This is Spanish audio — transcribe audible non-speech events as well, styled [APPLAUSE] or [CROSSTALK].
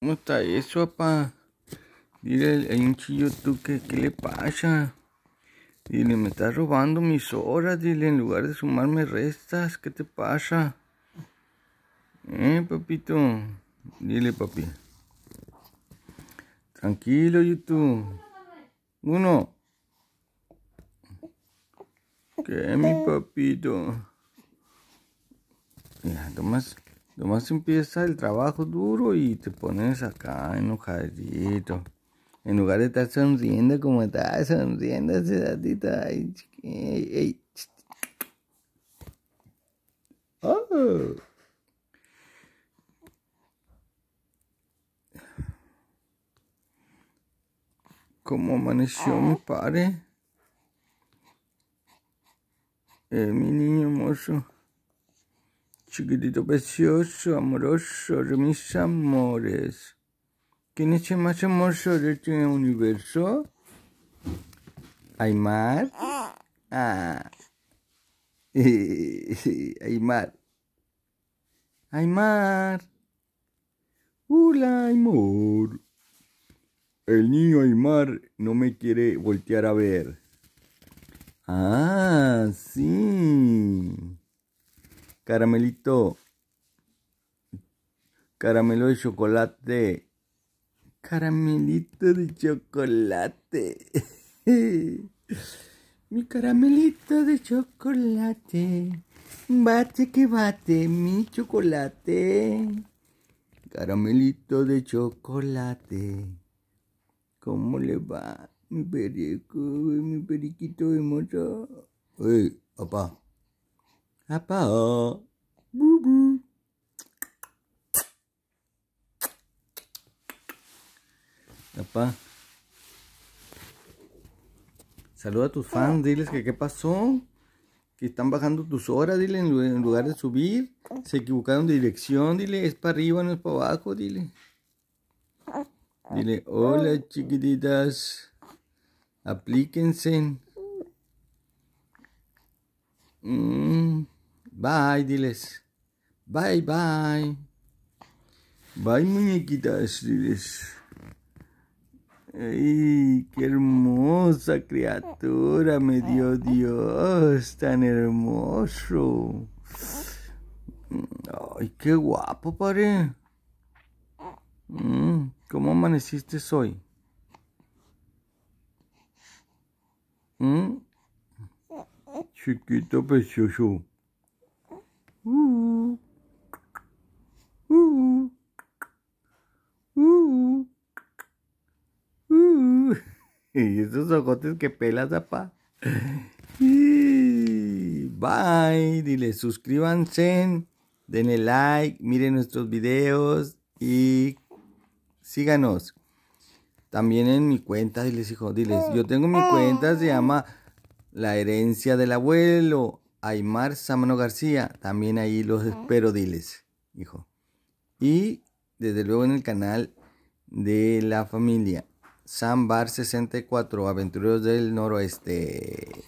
¿Cómo está eso, papá? Dile, a un tú que, ¿qué le pasa? Dile, me estás robando mis horas, dile, en lugar de sumarme restas, ¿qué te pasa? Eh, papito, dile, papi. Tranquilo, YouTube. Uno. ¿Qué, mi papito? Mira, tomas Nomás empieza el trabajo duro y te pones acá enojadito. En lugar de estar sonriendo como estás, sonriendo hace ratito. Ay, oh. ¿Cómo amaneció mi padre? Eh, mi niño hermoso chiquitito precioso, amoroso de mis amores. ¿Quién es el más hermoso de este universo? Aymar. Ah. [LAUGHS] Aymar. Aymar. Hola, amor El niño Aymar no me quiere voltear a ver. Ah, sí caramelito, caramelo de chocolate, caramelito de chocolate. [LAUGHS] mi caramelito de chocolate, bate que bate mi chocolate. Caramelito de chocolate, ¿cómo le va mi perico, mi periquito hermoso? Uy papá! Apa. Apa. Saluda a tus fans, diles que qué pasó. Que están bajando tus horas, dile, en lugar de subir. Se equivocaron de dirección, dile, es para arriba, no es para abajo, dile. Dile, hola chiquititas, aplíquense. Mm. Bye, diles. Bye, bye. Bye, muñequitas, diles. ¡Ay, qué hermosa criatura me dio Dios! ¡Tan hermoso! ¡Ay, qué guapo, pare. Mm, ¿Cómo amaneciste hoy? Mm, chiquito precioso. y esos ojotes que pelas, apa. Bye, Diles, suscríbanse, denle like, miren nuestros videos y síganos. También en mi cuenta, diles, hijo, diles, yo tengo mi cuenta, se llama La herencia del abuelo, Aymar Samano García. También ahí los espero, diles, hijo. Y desde luego en el canal de la familia. San 64, Aventureros del Noroeste.